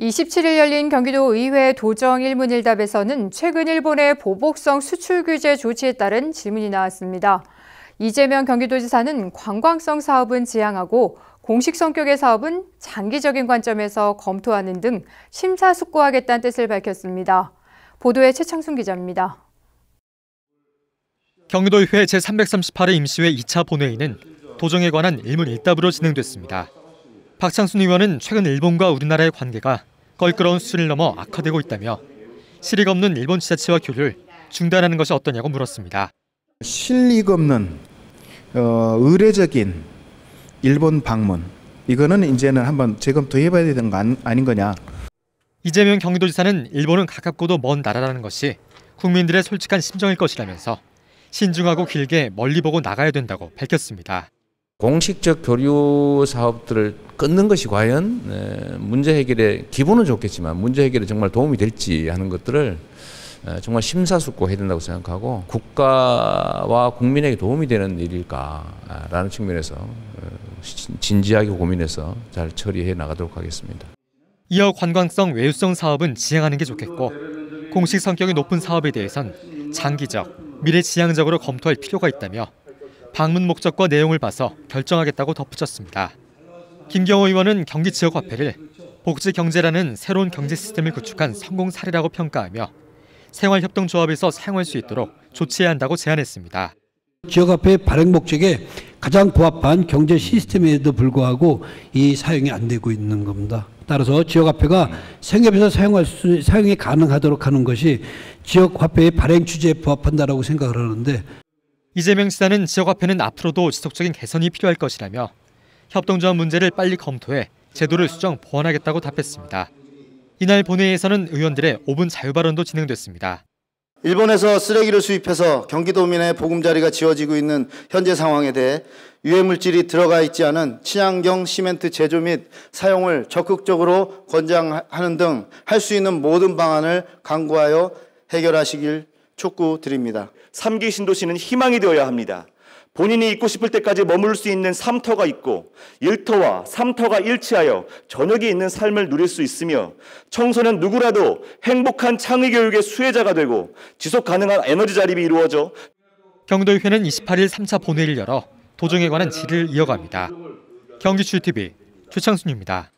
27일 열린 경기도 의회 도정 1문 1답에서는 최근 일본의 보복성 수출 규제 조치에 따른 질문이 나왔습니다. 이재명 경기도지사는 관광성 사업은 지향하고 공식 성격의 사업은 장기적인 관점에서 검토하는 등 심사숙고하겠다는 뜻을 밝혔습니다. 보도에 최창순 기자입니다. 경기도의회 제338회 임시회 2차 본회의는 도정에 관한 1문 1답으로 진행됐습니다. 박창순 의원은 최근 일본과 우리나라의 관계가 껄끄러운 수준을 넘어 악화되고 있다며 실익 없는 일본 지자체와 교류를 중단하는 것이 어떠냐고 물었습니다. 실익 없는 어, 의례적인 일본 방문 이거는 이제는 한번 재검토해봐야 되는 거 아닌 거냐. 이재명 경기도지사는 일본은 가깝고도 먼 나라라는 것이 국민들의 솔직한 심정일 것이라면서 신중하고 길게 멀리 보고 나가야 된다고 밝혔습니다. 공식적 교류 사업들을 끊는 것이 과연 네, 문제 해결에 기분은 좋겠지만 문제 해결에 정말 도움이 될지 하는 것들을 어, 정말 심사숙고해야 된다고 생각하고 국가와 국민에게 도움이 되는 일일까라는 측면에서 어, 진지하게 고민해서 잘 처리해 나가도록 하겠습니다. 이어 관광성 외유성 사업은 지향하는 게 좋겠고 공식 성격이 높은 사업에 대해선 장기적, 미래지향적으로 검토할 필요가 있다며 방문 목적과 내용을 봐서 결정하겠다고 덧붙였습니다. 김경호 의원은 경기 지역화폐를 복지 경제라는 새로운 경제 시스템을 구축한 성공 사례라고 평가하며 생활협동조합에서 사용할 수 있도록 조치해야 한다고 제안했습니다. 지역화폐 발행 목적에 가장 부합한 경제 시스템에도 불구하고 이 사용이 안 되고 있는 겁니다. 따라서 지역화폐가 생협에서 사용할 수, 사용이 가능하도록 하는 것이 지역화폐의 발행 취지에 부합한다라고 생각을 하는데 이재명 지사는 지역화폐는 앞으로도 지속적인 개선이 필요할 것이라며 협동조합 문제를 빨리 검토해 제도를 수정 보완하겠다고 답했습니다. 이날 본회의에서는 의원들의 5분 자유 발언도 진행됐습니다. 일본에서 쓰레기를 수입해서 경기도민의 보금자리가 지어지고 있는 현재 상황에 대해 유해물질이 들어가 있지 않은 친환경 시멘트 제조 및 사용을 적극적으로 권장하는 등 할 수 있는 모든 방안을 강구하여 해결하시길 촉구드립니다. 3기 신도시는 희망이 되어야 합니다. 본인이 있고 싶을 때까지 머물 수 있는 삼터가 있고 일터와 삼터가 일치하여 저녁에 있는 삶을 누릴 수 있으며 청소년 누구라도 행복한 창의 교육의 수혜자가 되고 지속 가능한 에너지 자립이 이루어져 경도의회는 28일 3차 본회의를 열어 도정에 관한 질의를 이어갑니다. 경기출TV 최창순입니다.